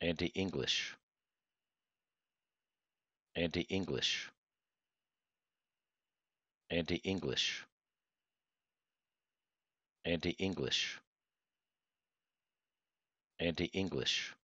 anti-english anti-english anti-english anti-english anti-english